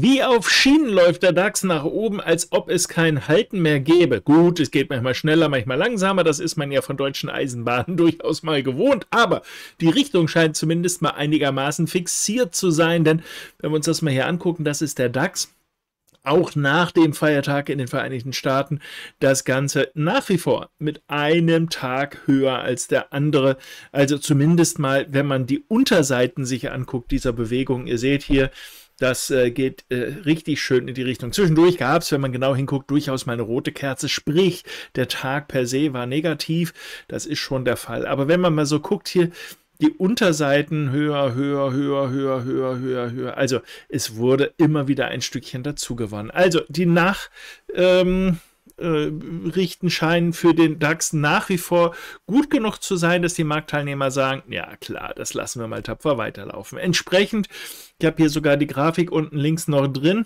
Wie auf Schienen läuft der DAX nach oben, als ob es kein Halten mehr gäbe. Gut, es geht manchmal schneller, manchmal langsamer, das ist man ja von deutschen Eisenbahnen durchaus mal gewohnt, aber die Richtung scheint zumindest mal einigermaßen fixiert zu sein, denn wenn wir uns das mal hier angucken, das ist der DAX auch nach dem Feiertag in den Vereinigten Staaten das Ganze nach wie vor mit einem Tag höher als der andere. Also zumindest mal, wenn man die Unterseiten sich anguckt dieser Bewegung. Ihr seht hier, das äh, geht äh, richtig schön in die Richtung. Zwischendurch gab es, wenn man genau hinguckt, durchaus mal eine rote Kerze. Sprich, der Tag per se war negativ. Das ist schon der Fall. Aber wenn man mal so guckt hier, die Unterseiten höher, höher, höher, höher, höher, höher, höher. Also es wurde immer wieder ein Stückchen dazugewonnen. Also die nach... Ähm, äh, richten scheinen für den DAX nach wie vor gut genug zu sein, dass die Marktteilnehmer sagen, ja klar, das lassen wir mal tapfer weiterlaufen. Entsprechend ich habe hier sogar die Grafik unten links noch drin.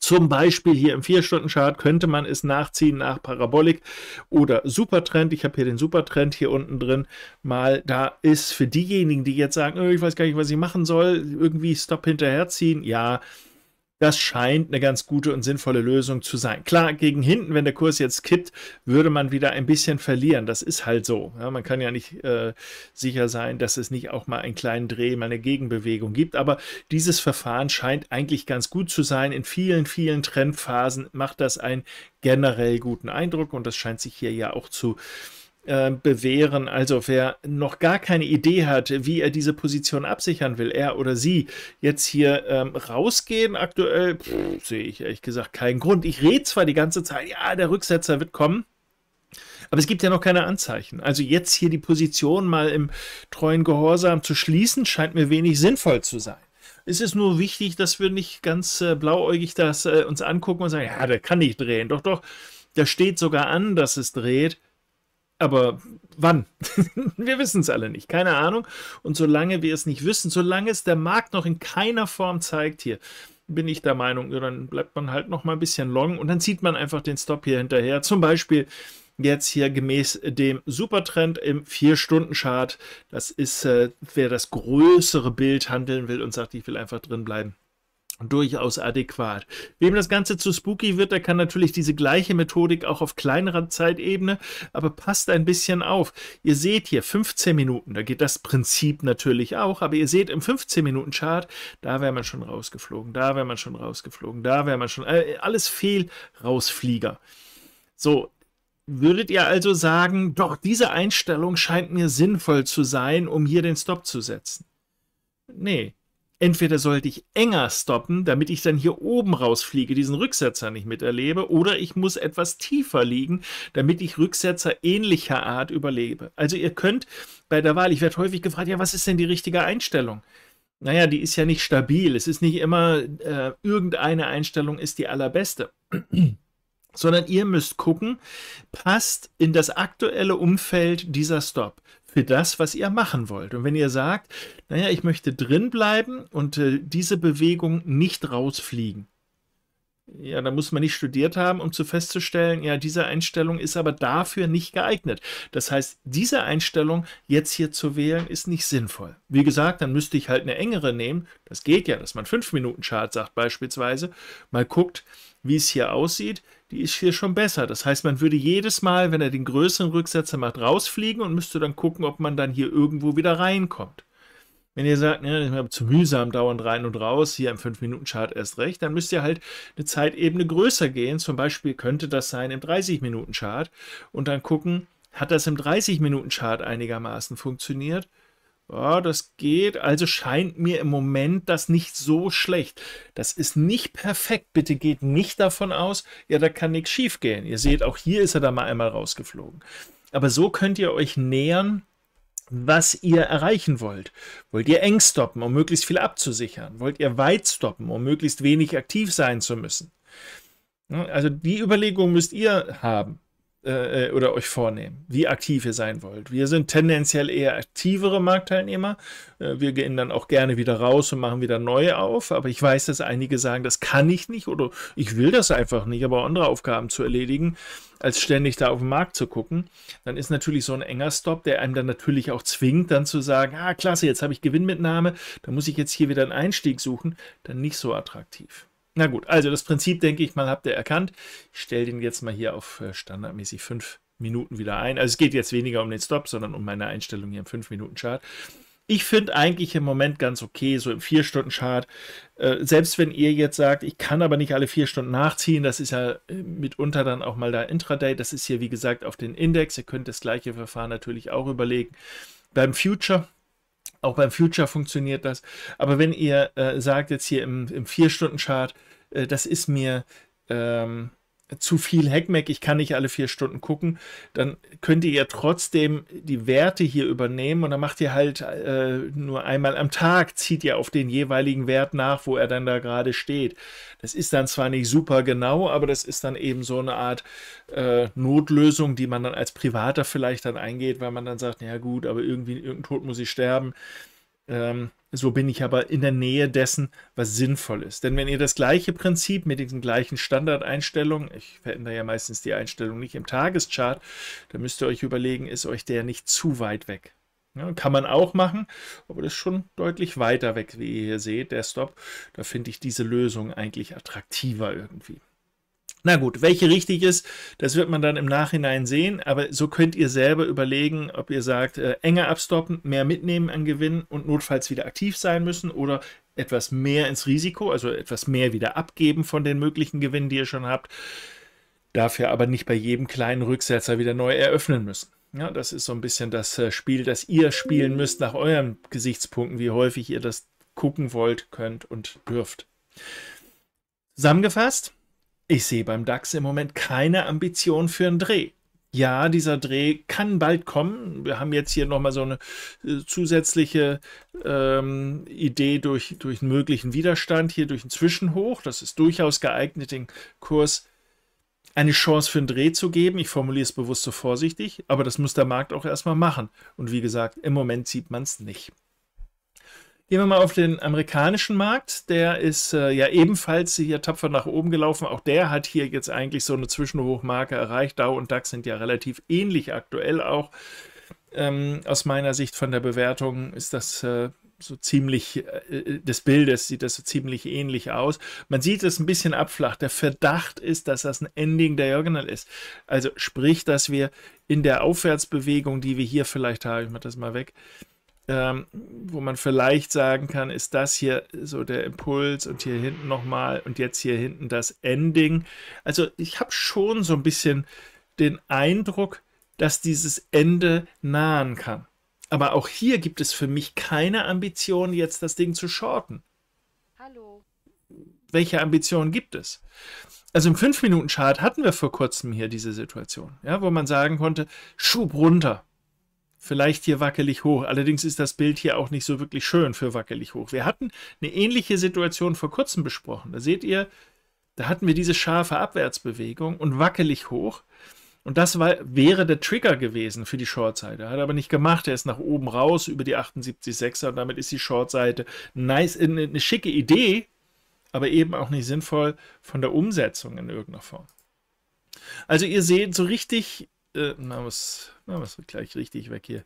Zum Beispiel hier im 4-Stunden-Chart könnte man es nachziehen nach Parabolik oder Supertrend. Ich habe hier den Supertrend hier unten drin. Mal, da ist für diejenigen, die jetzt sagen, oh, ich weiß gar nicht, was ich machen soll, irgendwie Stop hinterherziehen. Ja, das scheint eine ganz gute und sinnvolle Lösung zu sein. Klar, gegen hinten, wenn der Kurs jetzt kippt, würde man wieder ein bisschen verlieren. Das ist halt so. Ja, man kann ja nicht äh, sicher sein, dass es nicht auch mal einen kleinen Dreh, mal eine Gegenbewegung gibt. Aber dieses Verfahren scheint eigentlich ganz gut zu sein. In vielen, vielen Trendphasen macht das einen generell guten Eindruck und das scheint sich hier ja auch zu äh, äh, bewähren. Also wer noch gar keine Idee hat, wie er diese Position absichern will, er oder sie, jetzt hier ähm, rausgehen aktuell, sehe ich ehrlich gesagt keinen Grund. Ich rede zwar die ganze Zeit, ja, der Rücksetzer wird kommen. Aber es gibt ja noch keine Anzeichen. Also jetzt hier die Position mal im treuen Gehorsam zu schließen, scheint mir wenig sinnvoll zu sein. Es ist nur wichtig, dass wir nicht ganz äh, blauäugig das äh, uns angucken und sagen, ja, der kann nicht drehen. Doch, doch, da steht sogar an, dass es dreht. Aber wann? wir wissen es alle nicht, keine Ahnung. Und solange wir es nicht wissen, solange es der Markt noch in keiner Form zeigt hier, bin ich der Meinung, dann bleibt man halt noch mal ein bisschen long und dann zieht man einfach den Stop hier hinterher. Zum Beispiel jetzt hier gemäß dem Supertrend im 4-Stunden-Chart. Das ist, äh, wer das größere Bild handeln will und sagt, ich will einfach drin bleiben durchaus adäquat. Wem das Ganze zu spooky wird, der kann natürlich diese gleiche Methodik auch auf kleinerer Zeitebene, aber passt ein bisschen auf. Ihr seht hier 15 Minuten, da geht das Prinzip natürlich auch, aber ihr seht im 15 Minuten Chart, da wäre man schon rausgeflogen, da wäre man schon rausgeflogen, da wäre man schon, äh, alles fehl, rausflieger. So, Würdet ihr also sagen, doch diese Einstellung scheint mir sinnvoll zu sein, um hier den Stop zu setzen? Nee, entweder sollte ich enger stoppen, damit ich dann hier oben rausfliege, diesen Rücksetzer nicht miterlebe, oder ich muss etwas tiefer liegen, damit ich Rücksetzer ähnlicher Art überlebe. Also ihr könnt bei der Wahl, ich werde häufig gefragt, ja, was ist denn die richtige Einstellung? Naja, die ist ja nicht stabil. Es ist nicht immer äh, irgendeine Einstellung ist die allerbeste. sondern ihr müsst gucken, passt in das aktuelle Umfeld dieser Stop für das, was ihr machen wollt. Und wenn ihr sagt, naja, ich möchte drin bleiben und äh, diese Bewegung nicht rausfliegen, ja, da muss man nicht studiert haben, um zu festzustellen, ja, diese Einstellung ist aber dafür nicht geeignet. Das heißt, diese Einstellung jetzt hier zu wählen, ist nicht sinnvoll. Wie gesagt, dann müsste ich halt eine engere nehmen. Das geht ja, dass man 5 Minuten Chart sagt beispielsweise. Mal guckt, wie es hier aussieht die ist hier schon besser. Das heißt, man würde jedes Mal, wenn er den größeren Rücksetzer macht, rausfliegen und müsste dann gucken, ob man dann hier irgendwo wieder reinkommt. Wenn ihr sagt, ne, ich habe zu mühsam dauernd rein und raus, hier im 5-Minuten-Chart erst recht, dann müsst ihr halt eine Zeitebene größer gehen. Zum Beispiel könnte das sein im 30-Minuten-Chart und dann gucken, hat das im 30-Minuten-Chart einigermaßen funktioniert ja, das geht. Also scheint mir im Moment das nicht so schlecht. Das ist nicht perfekt. Bitte geht nicht davon aus, ja, da kann nichts schief gehen. Ihr seht, auch hier ist er da mal einmal rausgeflogen. Aber so könnt ihr euch nähern, was ihr erreichen wollt. Wollt ihr eng stoppen, um möglichst viel abzusichern? Wollt ihr weit stoppen, um möglichst wenig aktiv sein zu müssen? Hm, also die Überlegung müsst ihr haben. Äh, äh, oder euch vornehmen, wie aktiv ihr sein wollt. Wir sind tendenziell eher aktivere Marktteilnehmer. Äh, wir gehen dann auch gerne wieder raus und machen wieder neu auf. Aber ich weiß, dass einige sagen, das kann ich nicht oder ich will das einfach nicht, aber andere Aufgaben zu erledigen, als ständig da auf den Markt zu gucken. Dann ist natürlich so ein enger Stop, der einem dann natürlich auch zwingt, dann zu sagen, ah, klasse, jetzt habe ich Gewinnmitnahme, da muss ich jetzt hier wieder einen Einstieg suchen, dann nicht so attraktiv. Na gut, also das Prinzip, denke ich mal, habt ihr erkannt. Ich stelle den jetzt mal hier auf äh, standardmäßig 5 Minuten wieder ein. Also es geht jetzt weniger um den Stop, sondern um meine Einstellung hier im 5-Minuten-Chart. Ich finde eigentlich im Moment ganz okay, so im 4-Stunden-Chart. Äh, selbst wenn ihr jetzt sagt, ich kann aber nicht alle 4 Stunden nachziehen, das ist ja äh, mitunter dann auch mal da Intraday. Das ist hier, wie gesagt, auf den Index. Ihr könnt das gleiche Verfahren natürlich auch überlegen. Beim Future, auch beim Future funktioniert das. Aber wenn ihr äh, sagt, jetzt hier im 4-Stunden-Chart, äh, das ist mir ähm, zu viel Hackmeck, ich kann nicht alle vier Stunden gucken, dann könnt ihr ja trotzdem die Werte hier übernehmen und dann macht ihr halt äh, nur einmal am Tag, zieht ihr auf den jeweiligen Wert nach, wo er dann da gerade steht. Das ist dann zwar nicht super genau, aber das ist dann eben so eine Art äh, Notlösung, die man dann als Privater vielleicht dann eingeht, weil man dann sagt, ja gut, aber irgendwie irgendein Tod muss ich sterben. Ähm, so bin ich aber in der Nähe dessen, was sinnvoll ist. Denn wenn ihr das gleiche Prinzip mit diesen gleichen Standardeinstellungen, ich verändere ja meistens die Einstellung nicht im Tageschart, dann müsst ihr euch überlegen, ist euch der nicht zu weit weg. Ja, kann man auch machen, aber das ist schon deutlich weiter weg, wie ihr hier seht, Desktop. Da finde ich diese Lösung eigentlich attraktiver irgendwie. Na gut, welche richtig ist, das wird man dann im Nachhinein sehen, aber so könnt ihr selber überlegen, ob ihr sagt, äh, enger abstoppen, mehr mitnehmen an Gewinn und notfalls wieder aktiv sein müssen oder etwas mehr ins Risiko, also etwas mehr wieder abgeben von den möglichen Gewinnen, die ihr schon habt, dafür aber nicht bei jedem kleinen Rücksetzer wieder neu eröffnen müssen. Ja, das ist so ein bisschen das äh, Spiel, das ihr spielen müsst nach euren Gesichtspunkten, wie häufig ihr das gucken wollt, könnt und dürft. Zusammengefasst, ich sehe beim DAX im Moment keine Ambition für einen Dreh. Ja, dieser Dreh kann bald kommen. Wir haben jetzt hier nochmal so eine äh, zusätzliche ähm, Idee durch, durch einen möglichen Widerstand, hier durch einen Zwischenhoch. Das ist durchaus geeignet, den Kurs eine Chance für einen Dreh zu geben. Ich formuliere es bewusst so vorsichtig, aber das muss der Markt auch erstmal machen. Und wie gesagt, im Moment sieht man es nicht. Gehen wir mal auf den amerikanischen Markt. Der ist äh, ja ebenfalls hier tapfer nach oben gelaufen. Auch der hat hier jetzt eigentlich so eine Zwischenhochmarke erreicht. Dow und DAX sind ja relativ ähnlich aktuell auch. Ähm, aus meiner Sicht von der Bewertung ist das äh, so ziemlich äh, äh des Bildes sieht das so ziemlich ähnlich aus. Man sieht es ein bisschen abflacht. Der Verdacht ist, dass das ein Ending der Diagonal ist. Also sprich, dass wir in der Aufwärtsbewegung, die wir hier vielleicht haben, ich mache das mal weg, ähm, wo man vielleicht sagen kann, ist das hier so der Impuls und hier hinten nochmal und jetzt hier hinten das Ending. Also ich habe schon so ein bisschen den Eindruck, dass dieses Ende nahen kann. Aber auch hier gibt es für mich keine Ambition, jetzt das Ding zu shorten. Hallo. Welche Ambition gibt es? Also im 5-Minuten-Chart hatten wir vor kurzem hier diese Situation, ja, wo man sagen konnte, Schub runter vielleicht hier wackelig hoch. Allerdings ist das Bild hier auch nicht so wirklich schön für wackelig hoch. Wir hatten eine ähnliche Situation vor kurzem besprochen. Da seht ihr, da hatten wir diese scharfe Abwärtsbewegung und wackelig hoch. Und das war, wäre der Trigger gewesen für die Shortseite. Hat aber nicht gemacht. Er ist nach oben raus über die 78,6er und damit ist die Shortseite nice, eine, äh, eine schicke Idee, aber eben auch nicht sinnvoll von der Umsetzung in irgendeiner Form. Also ihr seht, so richtig äh, machen wir es gleich richtig weg hier.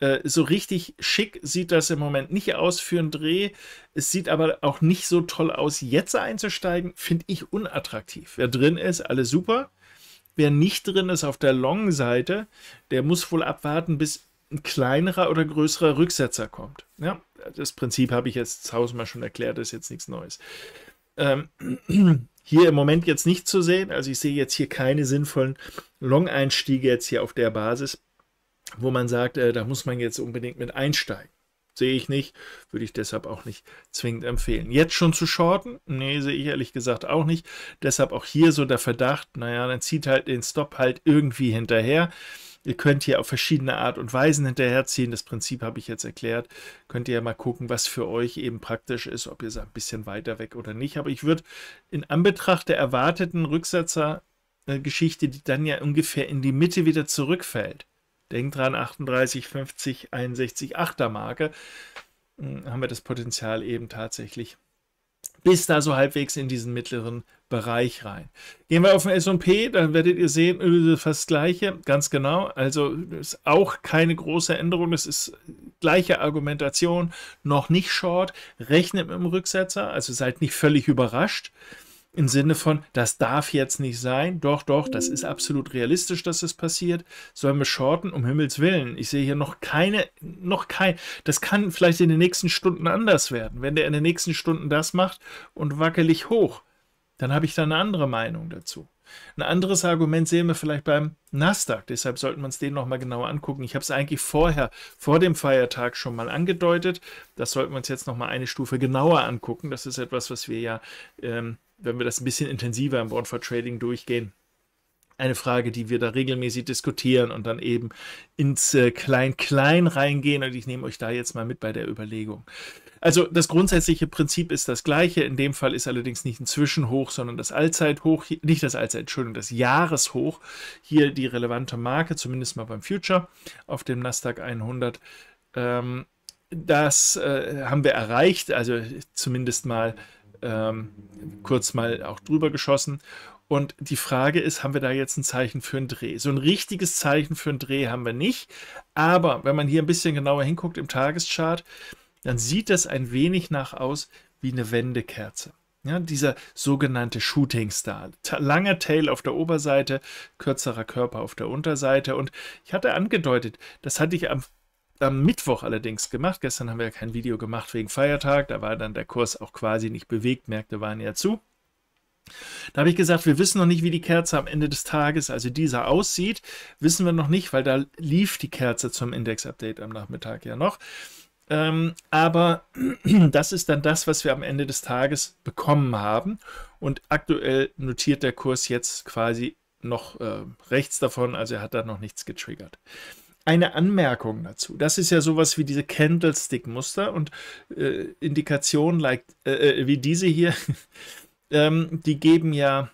Äh, so richtig schick sieht das im Moment nicht aus für einen Dreh. Es sieht aber auch nicht so toll aus, jetzt einzusteigen, finde ich unattraktiv. Wer drin ist, alles super. Wer nicht drin ist auf der Long-Seite, der muss wohl abwarten, bis ein kleinerer oder größerer Rücksetzer kommt. Ja, das Prinzip habe ich jetzt tausendmal schon erklärt, das ist jetzt nichts Neues. Ähm, hier im Moment jetzt nicht zu sehen. Also ich sehe jetzt hier keine sinnvollen Long-Einstiege jetzt hier auf der Basis, wo man sagt, äh, da muss man jetzt unbedingt mit einsteigen. Sehe ich nicht, würde ich deshalb auch nicht zwingend empfehlen. Jetzt schon zu shorten? Nee, sehe ich ehrlich gesagt auch nicht. Deshalb auch hier so der Verdacht, naja, dann zieht halt den Stop halt irgendwie hinterher. Ihr könnt hier auf verschiedene Art und Weisen hinterherziehen. Das Prinzip habe ich jetzt erklärt. Könnt ihr ja mal gucken, was für euch eben praktisch ist, ob ihr sagt, ein bisschen weiter weg oder nicht. Aber ich würde in Anbetracht der erwarteten Rücksetzergeschichte, die dann ja ungefähr in die Mitte wieder zurückfällt, denkt dran, 38, 50, 61, 8er Marke, hm, haben wir das Potenzial eben tatsächlich bis da so halbwegs in diesen mittleren Bereich rein. Gehen wir auf den S&P, dann werdet ihr sehen, äh, fast gleiche, ganz genau. Also ist auch keine große Änderung, es ist gleiche Argumentation, noch nicht Short, rechnet mit dem Rücksetzer, also seid nicht völlig überrascht im Sinne von, das darf jetzt nicht sein. Doch, doch, das ist absolut realistisch, dass es das passiert. Sollen wir shorten? Um Himmels Willen. Ich sehe hier noch keine, noch kein, das kann vielleicht in den nächsten Stunden anders werden. Wenn der in den nächsten Stunden das macht und wackelig hoch, dann habe ich da eine andere Meinung dazu. Ein anderes Argument sehen wir vielleicht beim Nasdaq. Deshalb sollten wir uns den nochmal genauer angucken. Ich habe es eigentlich vorher, vor dem Feiertag schon mal angedeutet. Das sollten wir uns jetzt nochmal eine Stufe genauer angucken. Das ist etwas, was wir ja, ähm, wenn wir das ein bisschen intensiver im Born for Trading durchgehen, eine Frage, die wir da regelmäßig diskutieren und dann eben ins äh, Klein-Klein äh, reingehen. Und ich nehme euch da jetzt mal mit bei der Überlegung. Also das grundsätzliche Prinzip ist das gleiche. In dem Fall ist allerdings nicht ein Zwischenhoch, sondern das Allzeithoch, nicht das Allzeit, Entschuldigung, das Jahreshoch. Hier die relevante Marke, zumindest mal beim Future auf dem Nasdaq 100. Ähm, das äh, haben wir erreicht, also zumindest mal ähm, kurz mal auch drüber geschossen. Und die Frage ist, haben wir da jetzt ein Zeichen für einen Dreh? So ein richtiges Zeichen für einen Dreh haben wir nicht. Aber wenn man hier ein bisschen genauer hinguckt im Tageschart, dann sieht das ein wenig nach aus wie eine Wendekerze. Ja, dieser sogenannte Shooting Star. Langer Tail auf der Oberseite, kürzerer Körper auf der Unterseite. Und ich hatte angedeutet, das hatte ich am, am Mittwoch allerdings gemacht. Gestern haben wir ja kein Video gemacht wegen Feiertag. Da war dann der Kurs auch quasi nicht bewegt. Märkte waren ja zu. Da habe ich gesagt, wir wissen noch nicht, wie die Kerze am Ende des Tages, also dieser aussieht, wissen wir noch nicht, weil da lief die Kerze zum Index-Update am Nachmittag ja noch. Ähm, aber das ist dann das, was wir am Ende des Tages bekommen haben. Und aktuell notiert der Kurs jetzt quasi noch äh, rechts davon, also er hat da noch nichts getriggert. Eine Anmerkung dazu. Das ist ja sowas wie diese Candlestick-Muster und äh, Indikationen like, äh, äh, wie diese hier, ähm, die geben ja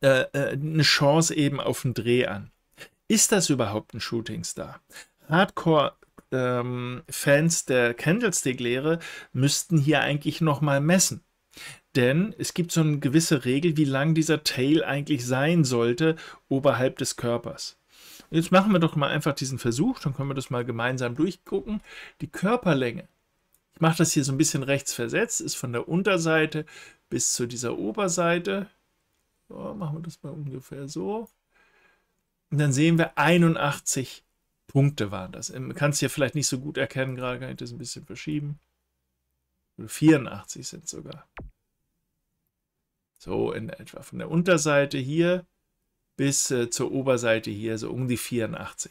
äh, äh, eine Chance eben auf den Dreh an. Ist das überhaupt ein Shootingstar? Hardcore ähm, Fans der Candlestick-Lehre müssten hier eigentlich nochmal messen. Denn es gibt so eine gewisse Regel, wie lang dieser Tail eigentlich sein sollte oberhalb des Körpers. jetzt machen wir doch mal einfach diesen Versuch, dann können wir das mal gemeinsam durchgucken. Die Körperlänge, ich mache das hier so ein bisschen rechts versetzt, ist von der Unterseite bis zu dieser Oberseite. So, machen wir das mal ungefähr so. Und dann sehen wir 81 Punkte waren das. Man ähm, kann es hier vielleicht nicht so gut erkennen, gerade kann ich das ein bisschen verschieben. 84 sind sogar. So in etwa von der Unterseite hier bis äh, zur Oberseite hier, so um die 84.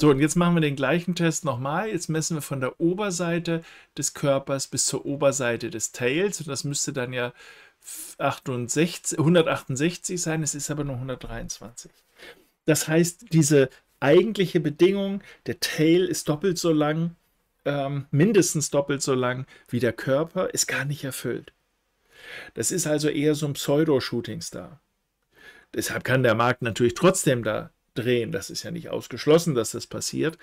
So, und jetzt machen wir den gleichen Test nochmal. Jetzt messen wir von der Oberseite des Körpers bis zur Oberseite des Tails. Und das müsste dann ja 68, 168 sein, es ist aber nur 123. Das heißt, diese eigentliche Bedingung, der Tail ist doppelt so lang, ähm, mindestens doppelt so lang wie der Körper, ist gar nicht erfüllt. Das ist also eher so ein Pseudo-Shooting-Star. Deshalb kann der Markt natürlich trotzdem da drehen. Das ist ja nicht ausgeschlossen, dass das passiert.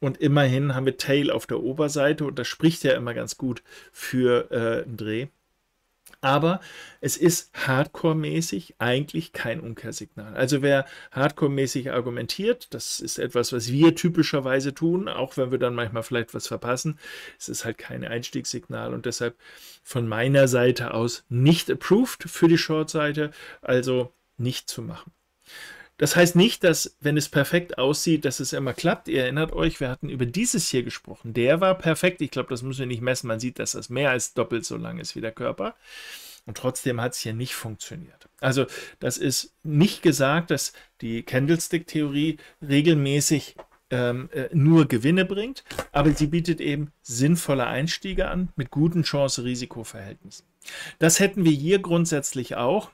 Und immerhin haben wir Tail auf der Oberseite und das spricht ja immer ganz gut für äh, einen Dreh. Aber es ist hardcore-mäßig eigentlich kein Umkehrsignal. Also wer hardcore-mäßig argumentiert, das ist etwas, was wir typischerweise tun, auch wenn wir dann manchmal vielleicht was verpassen. Es ist halt kein Einstiegssignal und deshalb von meiner Seite aus nicht approved für die Short-Seite, also nicht zu machen. Das heißt nicht, dass, wenn es perfekt aussieht, dass es immer klappt. Ihr erinnert euch, wir hatten über dieses hier gesprochen. Der war perfekt. Ich glaube, das müssen wir nicht messen. Man sieht, dass das mehr als doppelt so lang ist wie der Körper. Und trotzdem hat es hier nicht funktioniert. Also das ist nicht gesagt, dass die Candlestick-Theorie regelmäßig ähm, äh, nur Gewinne bringt, aber sie bietet eben sinnvolle Einstiege an mit guten Chance-Risiko-Verhältnissen. Das hätten wir hier grundsätzlich auch.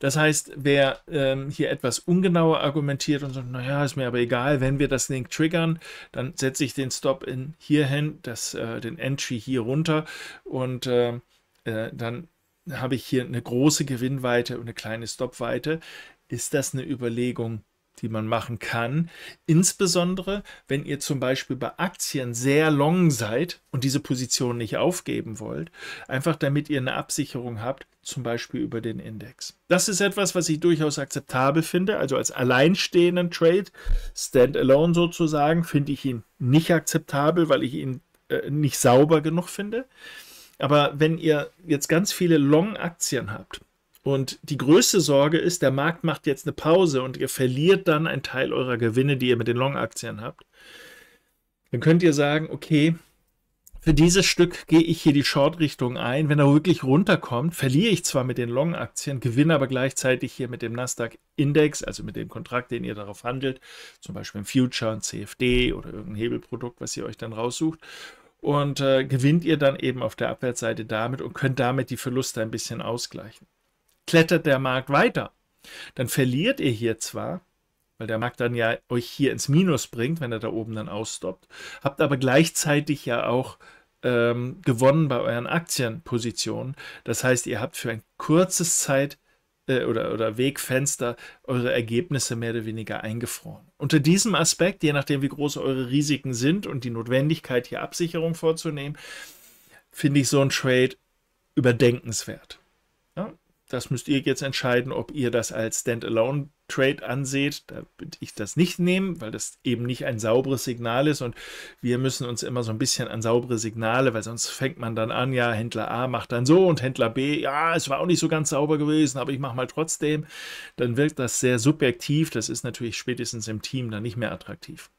Das heißt, wer ähm, hier etwas ungenauer argumentiert und sagt, naja, ist mir aber egal, wenn wir das Link triggern, dann setze ich den Stop in hier hin, äh, den Entry hier runter und äh, äh, dann habe ich hier eine große Gewinnweite und eine kleine Stopweite. Ist das eine Überlegung, die man machen kann. Insbesondere, wenn ihr zum Beispiel bei Aktien sehr long seid und diese Position nicht aufgeben wollt, einfach damit ihr eine Absicherung habt, zum Beispiel über den Index. Das ist etwas, was ich durchaus akzeptabel finde. Also als alleinstehenden Trade, standalone sozusagen, finde ich ihn nicht akzeptabel, weil ich ihn äh, nicht sauber genug finde. Aber wenn ihr jetzt ganz viele Long-Aktien habt und die größte Sorge ist, der Markt macht jetzt eine Pause und ihr verliert dann einen Teil eurer Gewinne, die ihr mit den Long-Aktien habt. Dann könnt ihr sagen, okay, für dieses Stück gehe ich hier die Short-Richtung ein. Wenn er wirklich runterkommt, verliere ich zwar mit den Long-Aktien, gewinne aber gleichzeitig hier mit dem Nasdaq-Index, also mit dem Kontrakt, den ihr darauf handelt, zum Beispiel im Future, ein CFD oder irgendein Hebelprodukt, was ihr euch dann raussucht. Und äh, gewinnt ihr dann eben auf der Abwärtsseite damit und könnt damit die Verluste ein bisschen ausgleichen klettert der Markt weiter. Dann verliert ihr hier zwar, weil der Markt dann ja euch hier ins Minus bringt, wenn er da oben dann ausstoppt, habt aber gleichzeitig ja auch ähm, gewonnen bei euren Aktienpositionen. Das heißt, ihr habt für ein kurzes Zeit äh, oder, oder Wegfenster eure Ergebnisse mehr oder weniger eingefroren. Unter diesem Aspekt, je nachdem wie groß eure Risiken sind und die Notwendigkeit, hier Absicherung vorzunehmen, finde ich so ein Trade überdenkenswert. Ja? das müsst ihr jetzt entscheiden, ob ihr das als Standalone Trade anseht. Da würde ich das nicht nehmen, weil das eben nicht ein sauberes Signal ist und wir müssen uns immer so ein bisschen an saubere Signale, weil sonst fängt man dann an, ja, Händler A macht dann so und Händler B, ja, es war auch nicht so ganz sauber gewesen, aber ich mache mal trotzdem. Dann wirkt das sehr subjektiv. Das ist natürlich spätestens im Team dann nicht mehr attraktiv.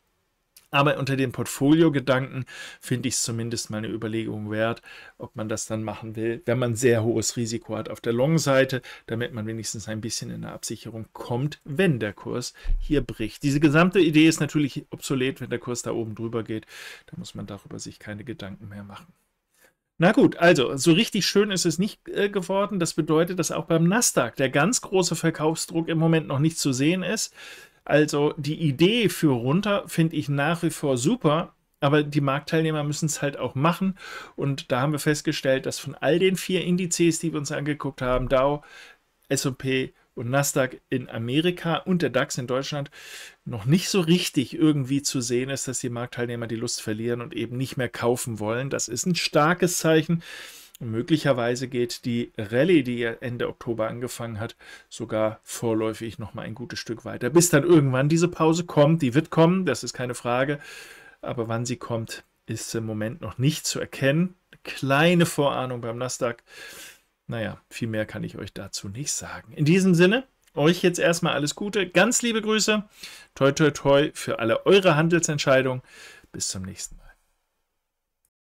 Aber unter dem Portfolio-Gedanken finde ich es zumindest mal eine Überlegung wert, ob man das dann machen will, wenn man sehr hohes Risiko hat auf der Long-Seite, damit man wenigstens ein bisschen in eine Absicherung kommt, wenn der Kurs hier bricht. Diese gesamte Idee ist natürlich obsolet, wenn der Kurs da oben drüber geht. Da muss man darüber sich keine Gedanken mehr machen. Na gut, also so richtig schön ist es nicht äh, geworden. Das bedeutet, dass auch beim Nasdaq der ganz große Verkaufsdruck im Moment noch nicht zu sehen ist. Also die Idee für runter finde ich nach wie vor super, aber die Marktteilnehmer müssen es halt auch machen. Und da haben wir festgestellt, dass von all den vier Indizes, die wir uns angeguckt haben, DAO, SP und Nasdaq in Amerika und der DAX in Deutschland noch nicht so richtig irgendwie zu sehen ist, dass die Marktteilnehmer die Lust verlieren und eben nicht mehr kaufen wollen. Das ist ein starkes Zeichen. Möglicherweise geht die Rallye, die Ende Oktober angefangen hat, sogar vorläufig noch mal ein gutes Stück weiter. Bis dann irgendwann diese Pause kommt, die wird kommen, das ist keine Frage. Aber wann sie kommt, ist im Moment noch nicht zu erkennen. Eine kleine Vorahnung beim Nasdaq. Naja, viel mehr kann ich euch dazu nicht sagen. In diesem Sinne, euch jetzt erstmal alles Gute, ganz liebe Grüße, toi toi toi für alle eure Handelsentscheidungen. Bis zum nächsten Mal.